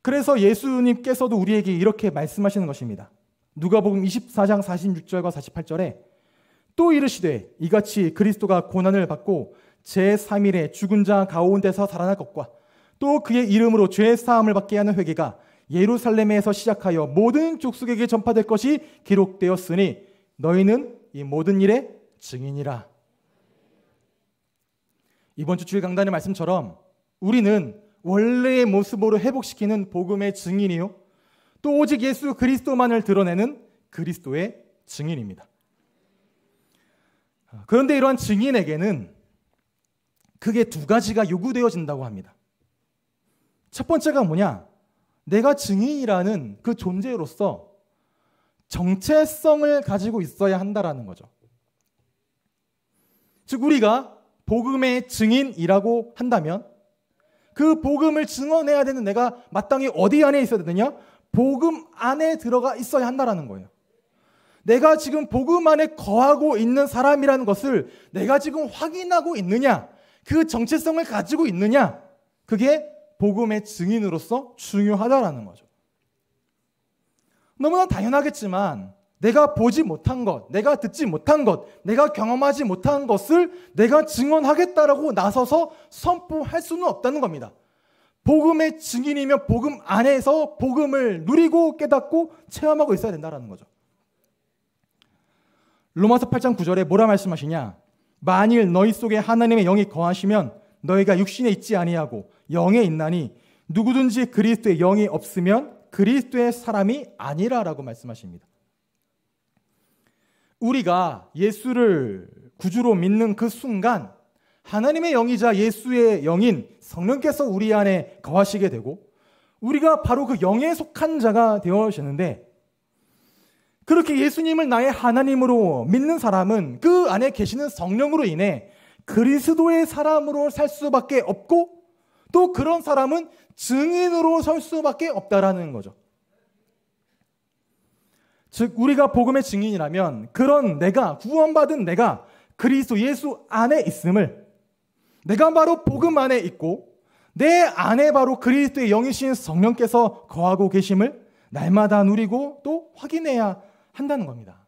그래서 예수님께서도 우리에게 이렇게 말씀하시는 것입니다. 누가복음 24장 46절과 48절에 또 이르시되 이같이 그리스도가 고난을 받고 제3일에 죽은 자 가운데서 살아날 것과 또 그의 이름으로 죄 사함을 받게 하는 회개가 예루살렘에서 시작하여 모든 족속에게 전파될 것이 기록되었으니 너희는 이 모든 일의 증인이라. 이번 주 주일 강단의 말씀처럼 우리는 원래의 모습으로 회복시키는 복음의 증인이요 또 오직 예수 그리스도만을 드러내는 그리스도의 증인입니다. 아, 그런데 이러한 증인에게는 그게 두 가지가 요구되어진다고 합니다. 첫 번째가 뭐냐? 내가 증인이라는 그 존재로서 정체성을 가지고 있어야 한다라는 거죠. 즉 우리가 복음의 증인이라고 한다면 그 복음을 증언해야 되는 내가 마땅히 어디 안에 있어야 되느냐? 복음 안에 들어가 있어야 한다라는 거예요. 내가 지금 복음 안에 거하고 있는 사람이라는 것을 내가 지금 확인하고 있느냐, 그 정체성을 가지고 있느냐, 그게 복음의 증인으로서 중요하다라는 거죠. 너무나 당연하겠지만, 내가 보지 못한 것, 내가 듣지 못한 것, 내가 경험하지 못한 것을 내가 증언하겠다라고 나서서 선포할 수는 없다는 겁니다. 복음의 증인이면 복음 안에서 복음을 누리고 깨닫고 체험하고 있어야 된다라는 거죠. 로마서 8장 9절에 뭐라 말씀하시냐? 만일 너희 속에 하나님의 영이 거하시면 너희가 육신에 있지 아니하고 영에 있나니 누구든지 그리스도의 영이 없으면 그리스도의 사람이 아니라라고 말씀하십니다. 우리가 예수를 구주로 믿는 그 순간 하나님의 영이자 예수의 영인 성령께서 우리 안에 거하시게 되고 우리가 바로 그 영에 속한 자가 되어지는데 그렇게 예수님을 나의 하나님으로 믿는 사람은 그 안에 계시는 성령으로 인해 그리스도의 사람으로 살 수밖에 없고 또 그런 사람은 증인으로 설 수밖에 없다라는 거죠. 즉 우리가 복음의 증인이라면 그런 내가 구원받은 내가 그리스도 예수 안에 있음을 내가 바로 복음 안에 있고 내 안에 바로 그리스도의 영이신 성령께서 거하고 계심을 날마다 누리고 또 확인해야 한다는 겁니다.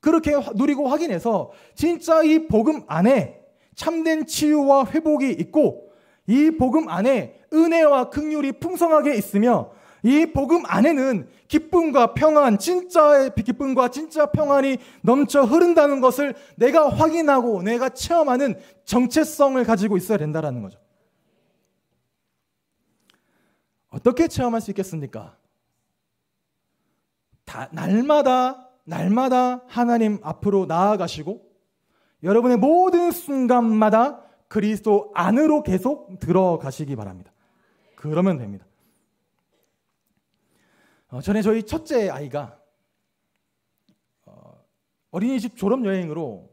그렇게 누리고 확인해서 진짜 이 복음 안에 참된 치유와 회복이 있고 이 복음 안에 은혜와 극률이 풍성하게 있으며 이 복음 안에는 기쁨과 평안, 진짜의 기쁨과 진짜 평안이 넘쳐 흐른다는 것을 내가 확인하고 내가 체험하는 정체성을 가지고 있어야 된다는 거죠. 어떻게 체험할 수 있겠습니까? 다, 날마다 날마다 하나님 앞으로 나아가시고 여러분의 모든 순간마다 그리스도 안으로 계속 들어가시기 바랍니다. 그러면 됩니다. 어, 전에 저희 첫째 아이가 어, 어린이집 졸업 여행으로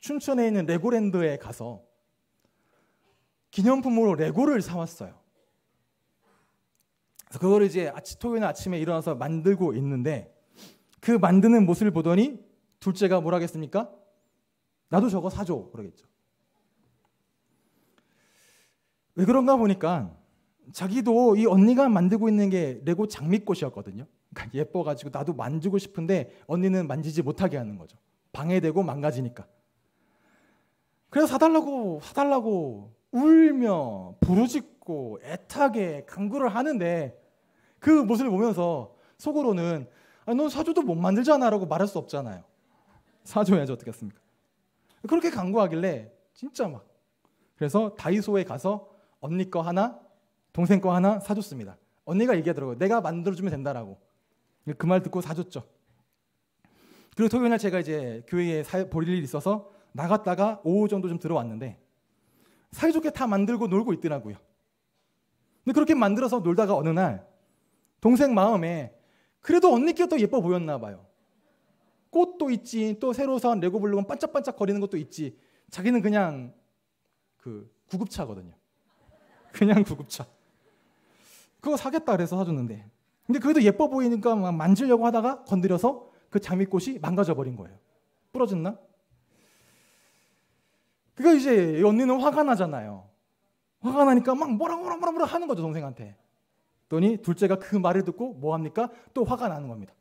춘천에 있는 레고랜드에 가서 기념품으로 레고를 사왔어요. 그래서 그거를 이제 아침 토요일 아침에 일어나서 만들고 있는데 그 만드는 모습을 보더니 둘째가 뭐라겠습니까? 나도 저거 사줘 그러겠죠. 왜 그런가 보니까 자기도 이 언니가 만들고 있는 게 레고 장미꽃이었거든요. 그러니까 예뻐가지고 나도 만지고 싶은데 언니는 만지지 못하게 하는 거죠. 방해되고 망가지니까. 그래서 사달라고 사달라고 울며 부르짖고 애타게 강구를 하는데 그 모습을 보면서 속으로는 아넌사주도못 만들잖아라고 말할 수 없잖아요. 사줘야지 어떻겠습니까? 그렇게 강구하길래 진짜 막 그래서 다이소에 가서 언니 거 하나 동생 거 하나 사줬습니다. 언니가 얘기하더라고요. 내가 만들어주면 된다라고. 그 말 듣고 사줬죠. 그리고 토요일 날 제가 이제 교회에 사, 볼일 이 있어서 나갔다가 오후 정도 좀 들어왔는데 사이좋게 다 만들고 놀고 있더라고요. 근데 그렇게 만들어서 놀다가 어느 날 동생 마음에 그래도 언니께 더 예뻐 보였나 봐요. 꽃도 있지, 또 새로 사온 레고 블록은 반짝반짝 거리는 것도 있지. 자기는 그냥 그 구급차거든요. 그냥 구급차. 그거 사겠다 그래서 사줬는데. 근데 그래도 예뻐 보이니까 막 만지려고 하다가 건드려서 그 장미꽃이 망가져 버린 거예요. 부러졌나? 그거 이제 언니는 화가 나잖아요. 화가 나니까 막 뭐라 뭐라 뭐라 뭐라 하는 거죠 동생한테. 그랬더니 둘째가 그 말을 듣고 뭐 합니까? 또 화가 나는 겁니다.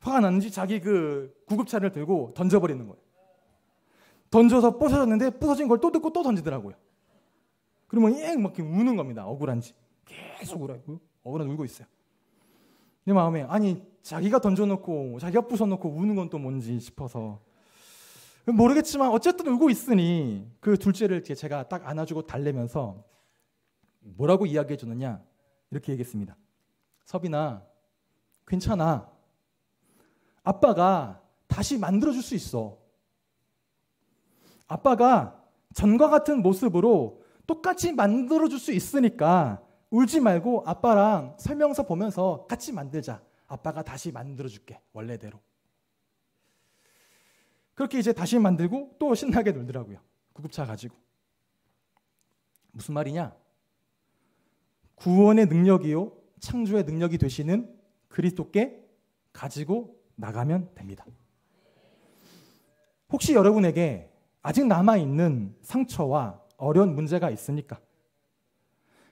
화가 났는지 자기 그 구급차를 들고 던져버리는 거예요. 던져서 부서졌는데 부서진 걸 또 듣고 또 던지더라고요. 그러면 엥! 막 이렇게 우는 겁니다. 억울한지. 계속 울어요. 어른은 울고 있어요. 내 마음에 아니 자기가 던져놓고 자기가 부숴놓고 우는 건 또 뭔지 싶어서 모르겠지만 어쨌든 울고 있으니 그 둘째를 제가 딱 안아주고 달래면서 뭐라고 이야기해 주느냐 이렇게 얘기했습니다. 섭이나 괜찮아. 아빠가 다시 만들어 줄 수 있어. 아빠가 전과 같은 모습으로 똑같이 만들어 줄 수 있으니까 울지 말고 아빠랑 설명서 보면서 같이 만들자. 아빠가 다시 만들어줄게. 원래대로. 그렇게 이제 다시 만들고 또 신나게 놀더라고요. 구급차 가지고. 무슨 말이냐? 구원의 능력이요. 창조의 능력이 되시는 그리스도께 가지고 나가면 됩니다. 혹시 여러분에게 아직 남아있는 상처와 어려운 문제가 있습니까?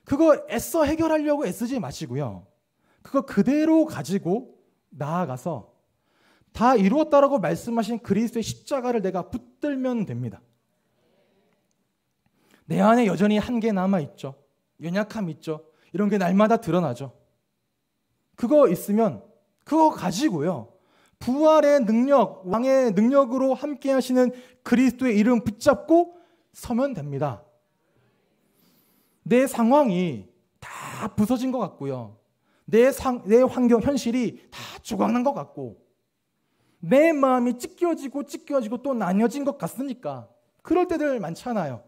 그거 애써 해결하려고 애쓰지 마시고요. 그거 그대로 가지고 나아가서 다 이루었다라고 말씀하신 그리스도의 십자가를 내가 붙들면 됩니다. 내 안에 여전히 한계 남아 있죠. 연약함 있죠. 이런 게 날마다 드러나죠. 그거 있으면 그거 가지고요. 부활의 능력, 왕의 능력으로 함께 하시는 그리스도의 이름 붙잡고 서면 됩니다. 내 상황이 다 부서진 것 같고요. 내, 상, 내 환경, 현실이 다 조각난 것 같고, 내 마음이 찢겨지고 찢겨지고 또 나뉘어진 것 같으니까, 그럴 때들 많잖아요.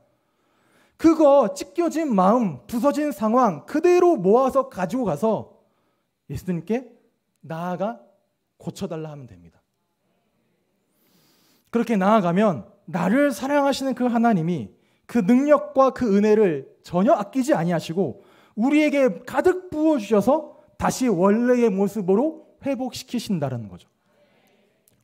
그거 찢겨진 마음, 부서진 상황 그대로 모아서 가지고 가서 예수님께 나아가 고쳐달라 하면 됩니다. 그렇게 나아가면 나를 사랑하시는 그 하나님이 그 능력과 그 은혜를 전혀 아끼지 아니하시고 우리에게 가득 부어 주셔서 다시 원래의 모습으로 회복시키신다는 거죠.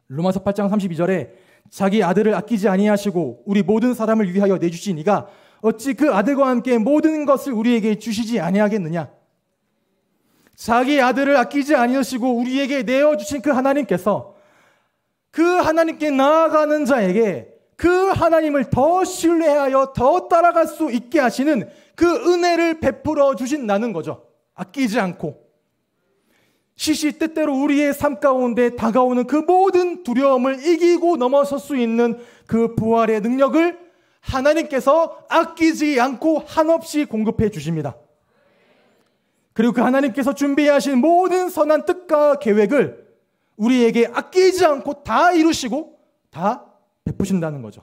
로마서 8장 32절에 자기 아들을 아끼지 아니하시고 우리 모든 사람을 위하여 내주신 이가 어찌 그 아들과 함께 모든 것을 우리에게 주시지 아니하겠느냐? 자기 아들을 아끼지 아니하시고 우리에게 내어 주신 그 하나님께서 그 하나님께 나아가는 자에게 그 하나님을 더 신뢰하여 더 따라갈 수 있게 하시는 그 은혜를 베풀어 주신다는 거죠. 아끼지 않고. 시시 때때로 우리의 삶 가운데 다가오는 그 모든 두려움을 이기고 넘어설 수 있는 그 부활의 능력을 하나님께서 아끼지 않고 한없이 공급해 주십니다. 그리고 그 하나님께서 준비하신 모든 선한 뜻과 계획을 우리에게 아끼지 않고 다 이루시고 다 베푸신다는 거죠.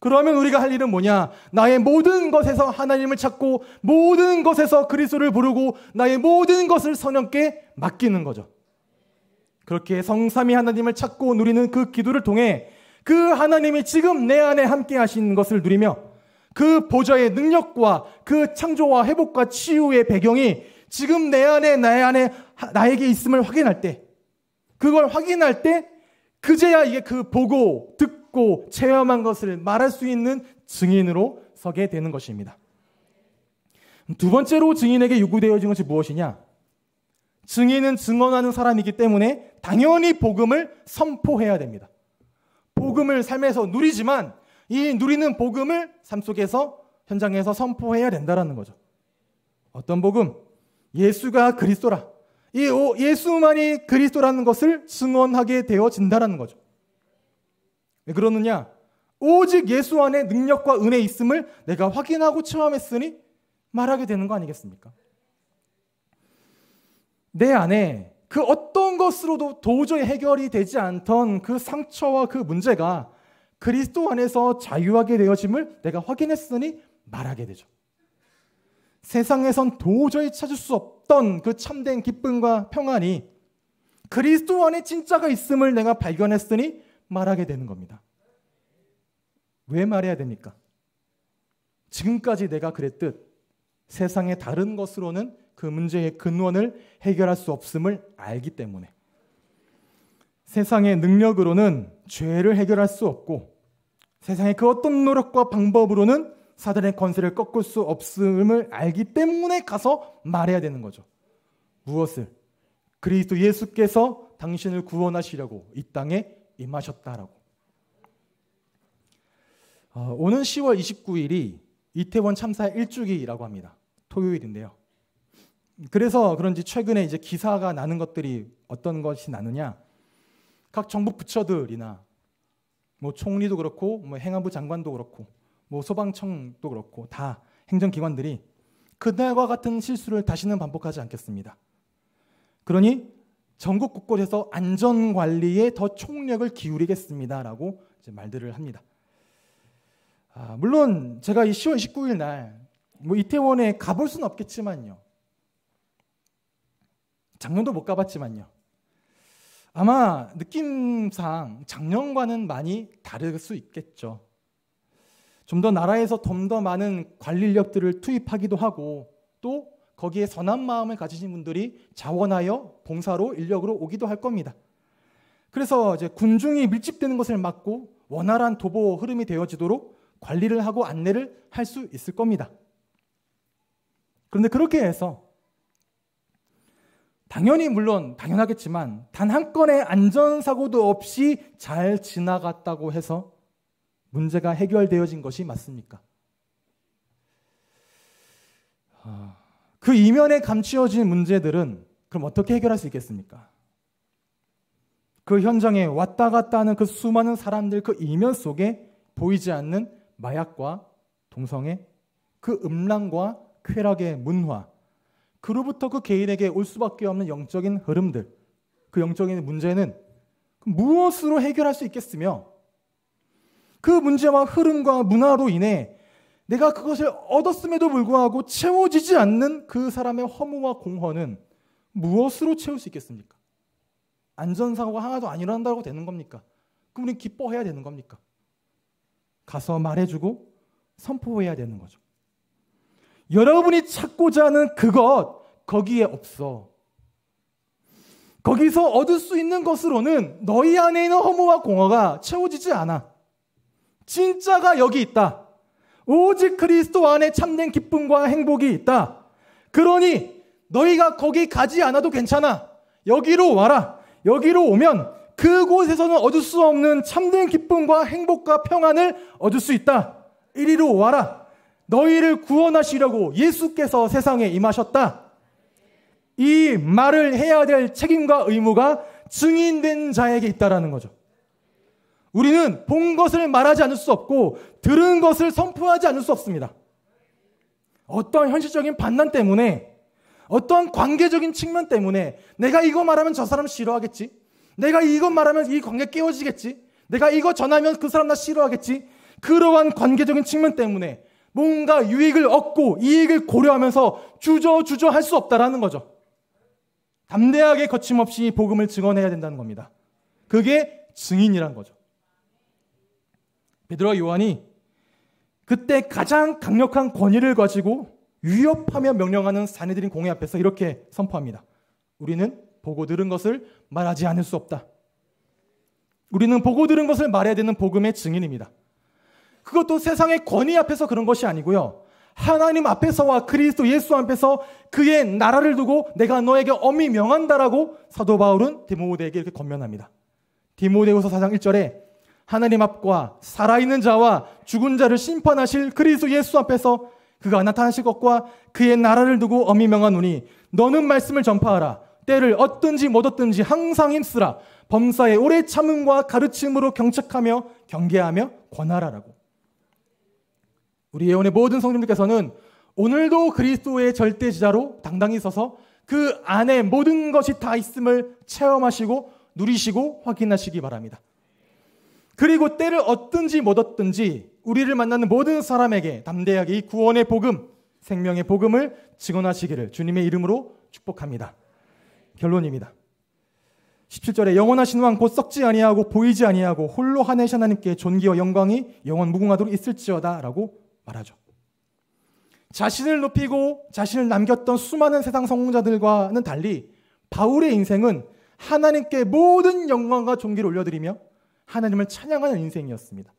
그러면 우리가 할 일은 뭐냐? 나의 모든 것에서 하나님을 찾고 모든 것에서 그리스도를 부르고 나의 모든 것을 선영께 맡기는 거죠. 그렇게 성삼위 하나님을 찾고 누리는 그 기도를 통해 그 하나님이 지금 내 안에 함께 하신 것을 누리며 그 보좌의 능력과 그 창조와 회복과 치유의 배경이 지금 내 안에 나의 안에 나에게 있음을 확인할 때 그걸 확인할 때 그제야 이게 그 보고, 듣고, 체험한 것을 말할 수 있는 증인으로 서게 되는 것입니다. 두 번째로 증인에게 요구되어진 것이 무엇이냐? 증인은 증언하는 사람이기 때문에 당연히 복음을 선포해야 됩니다. 복음을 삶에서 누리지만 이 누리는 복음을 삶 속에서 현장에서 선포해야 된다라는 거죠. 어떤 복음? 예수가 그리스도라. 이 예수만이 그리스도라는 것을 증언하게 되어진다라는 거죠. 왜 그러느냐? 오직 예수 안에 능력과 은혜 있음을 내가 확인하고 체험했으니 말하게 되는 거 아니겠습니까? 내 안에 그 어떤 것으로도 도저히 해결이 되지 않던 그 상처와 그 문제가 그리스도 안에서 자유하게 되어짐을 내가 확인했으니 말하게 되죠. 세상에선 도저히 찾을 수 없던 그 참된 기쁨과 평안이 그리스도 안에 진짜가 있음을 내가 발견했으니 말하게 되는 겁니다. 왜 말해야 됩니까? 지금까지 내가 그랬듯 세상의 다른 것으로는 그 문제의 근원을 해결할 수 없음을 알기 때문에 세상의 능력으로는 죄를 해결할 수 없고 세상의 그 어떤 노력과 방법으로는 사단의 권세를 꺾을 수 없음을 알기 때문에 가서 말해야 되는 거죠. 무엇을? 그리스도 예수께서 당신을 구원하시려고 이 땅에 임하셨다라고. 어, 오는 10월 29일이 이태원 참사 1주기라고 합니다. 토요일인데요. 그래서 그런지 최근에 이제 기사가 나는 것들이 어떤 것이 나느냐? 각 정부 부처들이나 뭐 총리도 그렇고 뭐 행안부 장관도 그렇고 뭐 소방청도 그렇고 다 행정기관들이 그날과 같은 실수를 다시는 반복하지 않겠습니다. 그러니 전국 곳곳에서 안전 관리에 더 총력을 기울이겠습니다라고 말들을 합니다. 아, 물론 제가 이 10월 19일 날 뭐 이태원에 가볼 수는 없겠지만요. 작년도 못 가봤지만요. 아마 느낌상 작년과는 많이 다를 수 있겠죠. 좀더 나라에서 좀 더 많은 관리 인력들을 투입하기도 하고 또 거기에 선한 마음을 가지신 분들이 자원하여 봉사로 인력으로 오기도 할 겁니다. 그래서 이제 군중이 밀집되는 것을 막고 원활한 도보 흐름이 되어지도록 관리를 하고 안내를 할 수 있을 겁니다. 그런데 그렇게 해서 당연히 물론 당연하겠지만 단 한 건의 안전사고도 없이 잘 지나갔다고 해서 문제가 해결되어진 것이 맞습니까? 아, 그 이면에 감추어진 문제들은 그럼 어떻게 해결할 수 있겠습니까? 그 현장에 왔다 갔다 하는 그 수많은 사람들 그 이면 속에 보이지 않는 마약과 동성애, 그 음란과 쾌락의 문화, 그로부터 그 개인에게 올 수밖에 없는 영적인 흐름들, 그 영적인 문제는 무엇으로 해결할 수 있겠으며 그 문제와 흐름과 문화로 인해 내가 그것을 얻었음에도 불구하고 채워지지 않는 그 사람의 허무와 공허는 무엇으로 채울 수 있겠습니까? 안전사고가 하나도 안 일어난다고 되는 겁니까? 그럼 우린 기뻐해야 되는 겁니까? 가서 말해주고 선포해야 되는 거죠. 여러분이 찾고자 하는 그것, 거기에 없어. 거기서 얻을 수 있는 것으로는 너희 안에 있는 허무와 공허가 채워지지 않아. 진짜가 여기 있다. 오직 그리스도 안에 참된 기쁨과 행복이 있다. 그러니 너희가 거기 가지 않아도 괜찮아. 여기로 와라. 여기로 오면 그곳에서는 얻을 수 없는 참된 기쁨과 행복과 평안을 얻을 수 있다. 이리로 와라. 너희를 구원하시려고 예수께서 세상에 임하셨다. 이 말을 해야 될 책임과 의무가 증인된 자에게 있다라는 거죠. 우리는 본 것을 말하지 않을 수 없고 들은 것을 선포하지 않을 수 없습니다. 어떤 현실적인 반란 때문에 어떤 관계적인 측면 때문에 내가 이거 말하면 저 사람 싫어하겠지. 내가 이거 말하면 이 관계 깨워지겠지. 내가 이거 전하면 그 사람 나 싫어하겠지. 그러한 관계적인 측면 때문에 뭔가 유익을 얻고 이익을 고려하면서 주저주저 할수 없다라는 거죠. 담대하게 거침없이 복음을 증언해야 된다는 겁니다. 그게 증인이란 거죠. 베드로와 요한이 그때 가장 강력한 권위를 가지고 위협하며 명령하는 사내들인 공회 앞에서 이렇게 선포합니다. 우리는 보고 들은 것을 말하지 않을 수 없다. 우리는 보고 들은 것을 말해야 되는 복음의 증인입니다. 그것도 세상의 권위 앞에서 그런 것이 아니고요. 하나님 앞에서와 그리스도 예수 앞에서 그의 나라를 두고 내가 너에게 엄히 명한다라고 사도 바울은 디모데에게 이렇게 권면합니다 디모데후서 4장 1절에 하나님 앞과 살아있는 자와 죽은 자를 심판하실 그리스도 예수 앞에서 그가 나타나실 것과 그의 나라를 두고 어미 명하노니 너는 말씀을 전파하라 때를 얻든지 못 얻든지 항상 힘쓰라 범사에 오래 참음과 가르침으로 경책하며 경계하며 권하라라고 우리 예언의 모든 성님들께서는 오늘도 그리스도의 절대지자로 당당히 서서 그 안에 모든 것이 다 있음을 체험하시고 누리시고 확인하시기 바랍니다. 그리고 때를 얻든지 못 얻든지 우리를 만나는 모든 사람에게 담대하게 이 구원의 복음, 생명의 복음을 증언하시기를 주님의 이름으로 축복합니다. 결론입니다. 17절에 영원하신 왕 곧 썩지 아니하고 보이지 아니하고 홀로 하나 하나님께 존귀와 영광이 영원 무궁하도록 있을지어다라고 말하죠. 자신을 높이고 자신을 남겼던 수많은 세상 성공자들과는 달리 바울의 인생은 하나님께 모든 영광과 존귀를 올려드리며 하나님을 찬양하는 인생이었습니다.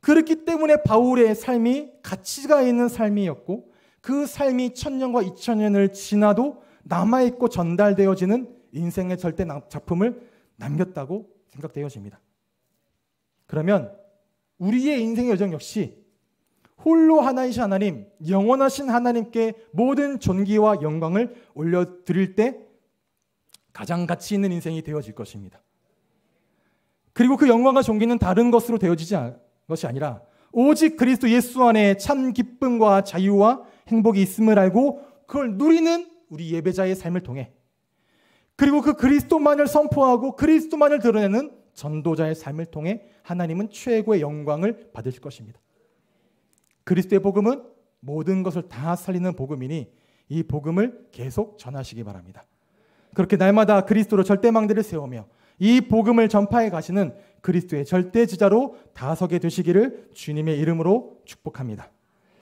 그렇기 때문에 바울의 삶이 가치가 있는 삶이었고 그 삶이 천년과 이천년을 지나도 남아있고 전달되어지는 인생의 절대 작품을 남겼다고 생각되어집니다. 그러면 우리의 인생의 여정 역시 홀로 하나이신 하나님, 영원하신 하나님께 모든 존귀와 영광을 올려드릴 때 가장 가치 있는 인생이 되어질 것입니다. 그리고 그 영광과 존귀는 다른 것으로 되어지지 것이 아니라 오직 그리스도 예수 안에 참 기쁨과 자유와 행복이 있음을 알고 그걸 누리는 우리 예배자의 삶을 통해 그리고 그 그리스도만을 선포하고 그리스도만을 드러내는 전도자의 삶을 통해 하나님은 최고의 영광을 받으실 것입니다. 그리스도의 복음은 모든 것을 다 살리는 복음이니 이 복음을 계속 전하시기 바랍니다. 그렇게 날마다 그리스도로 절대망대를 세우며 이 복음을 전파해 가시는 그리스도의 절대 지자로 다서게 되시기를 주님의 이름으로 축복합니다.